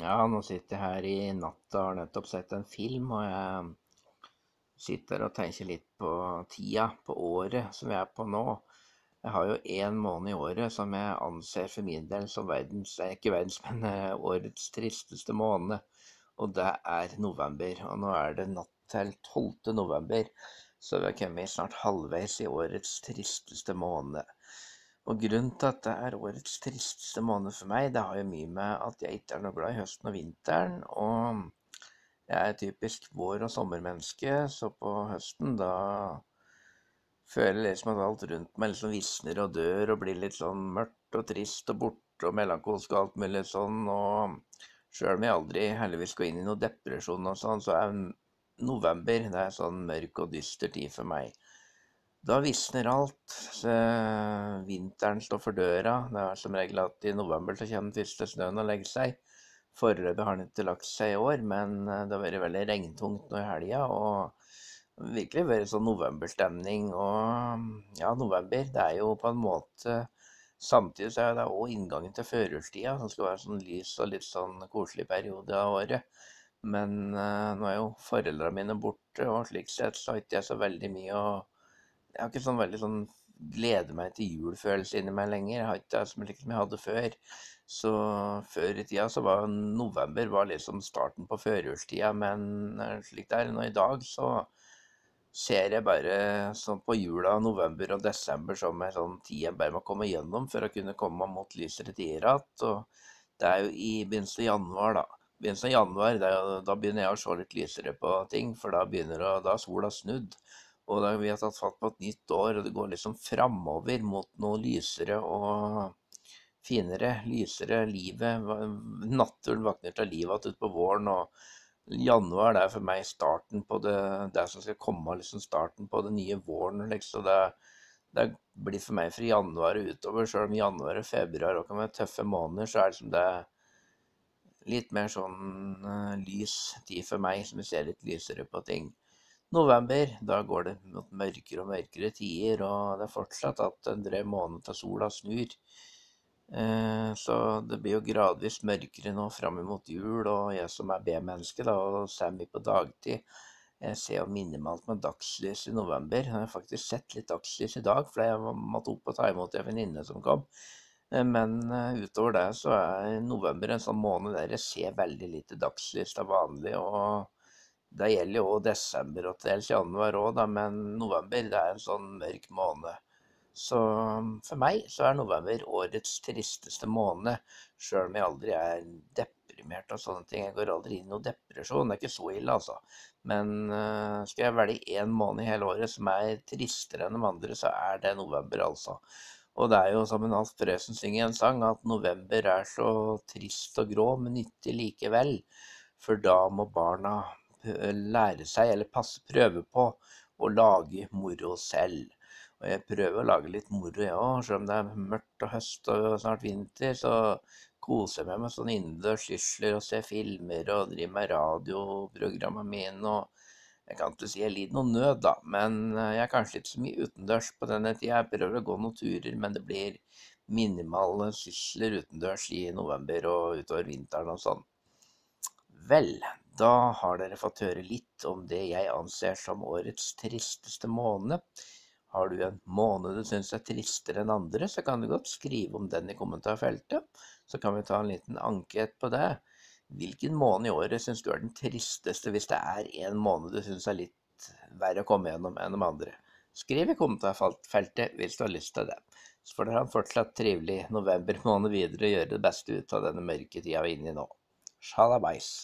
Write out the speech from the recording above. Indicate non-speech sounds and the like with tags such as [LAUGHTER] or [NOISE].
Ja, nå sitter jeg her i natt og har nettopp sett en film, og jeg sitter og tenker litt på tida, på året som vi er på nå. Jeg har jo én måned i året som jeg anser for min del som verdens, eh, ikke verdens, [LAUGHS] men eh, årets tristeste måned, og det er november. Og nå er det natt til 12. november, så vi har kommet snart halvveis i årets tristeste måned. Og grunnen til at det er årets tristeste måned for meg, det har jo mye med at jeg ikke er noe glad i høsten og vinteren. Og jeg er typisk vår- og sommermenneske, så på høsten da føler jeg liksom at alt rundt meg liksom visner og dør og blir litt sånn mørkt og trist og borte og melankolsk og alt mulig sånn. Og sjøl om jeg aldri heldigvis går inn i noen depresjon og sånn, så er november det er sånn mørk og dyster tid for meg. Da visner alt. så eh, Vinteren står for døra. Det er som regel at i november så kommer den første snøen og legger seg. Foreløpig har den ikke lagt seg i år, men eh, det har vært veldig regntungt nå i helga. Og virkelig vært sånn novemberstemning. Og mm, ja, november, det er jo på en måte Samtidig så er det òg inngangen til førjulstida, som skal være sånn lys og litt sånn koselig periode av året. Men eh, nå er jo foreldrene mine borte, og slik sett så har ikke jeg så veldig mye å jeg har ikke sånn veldig sånn gleder meg til jul-følelse inni meg lenger. Jeg har ikke det som liksom jeg hadde før. Så Før i tida så var november var liksom starten på førjulstida, men eh, slik det er nå i dag, så ser jeg bare sånn på jula, november og desember som en sånn tid jeg bare må komme gjennom for å kunne komme mot lysere tider igjen. Det er jo i begynnelsen av januar, da. Begynnelsen av januar, jo, Da begynner jeg å se litt lysere på ting, for da begynner å, da er sola snudd og da vi har tatt fatt på et nytt år, og det går liksom framover mot noe lysere og finere. Lysere livet. Natturen våkner til livet igjen utpå våren, og januar det er for meg starten på det, det som skal komme, liksom starten på den nye våren. liksom det det blir for meg fra januar og utover, sjøl om januar og februar og kan være tøffe måneder, så er det, liksom det litt mer sånn uh, lys tid for meg, som ser litt lysere på ting november. Da går det mot mørkere og mørkere tider, og det er fortsatt at en drøy måned til sola snur. Eh, så det blir jo gradvis mørkere nå fram mot jul, og jeg som er B-menneske da, og Sammy på dagtid, jeg ser jo minimalt med dagslys i november. Jeg har faktisk sett litt dagslys i dag, for jeg måtte opp og ta imot en venninne som kom. Eh, men eh, utover det så er november en sånn måned der jeg ser veldig lite dagslys. Det vanlig. og det gjelder jo desember og dels januar òg, men november er en sånn mørk måned. Så um, for meg så er november årets tristeste måned, sjøl om jeg aldri er deprimert og sånne ting. Jeg går aldri inn i noen depresjon, det er ikke så ille, altså. Men uh, skal jeg velge én måned i hele året som er tristere enn de andre, så er det november, altså. Og det er jo som en Alf Prøysen synger en sang, at november er så trist og grå, men nyttig likevel. For da må barna lære seg, eller passe, prøve på, å lage moro selv. Og jeg prøver å lage litt moro, jeg òg. Selv om det er mørkt og høst og snart vinter, så koser jeg meg med sånn innendørs sysler og ser filmer og driver med radioprogrammene mine. og Jeg kan ikke si jeg lider noen nød, da, men eh, jeg er kanskje litt så mye utendørs på denne tida. Jeg prøver å gå noen turer, men det blir minimale sysler utendørs i november og utover vinteren og sånn. Vel, da har dere fått høre litt om det jeg anser som årets tristeste måned. Har du en måned du syns er tristere enn andre, så kan du godt skrive om den i kommentarfeltet. Så kan vi ta en liten anke på det. Hvilken måned i året syns du er den tristeste, hvis det er en måned du syns er litt verre å komme gjennom enn om andre? Skriv i kommentarfeltet hvis du har lyst til det. Så får dere ha en fortsatt trivelig november måned videre og gjøre det beste ut av denne mørke tida vi er inne i nå. Shalabais.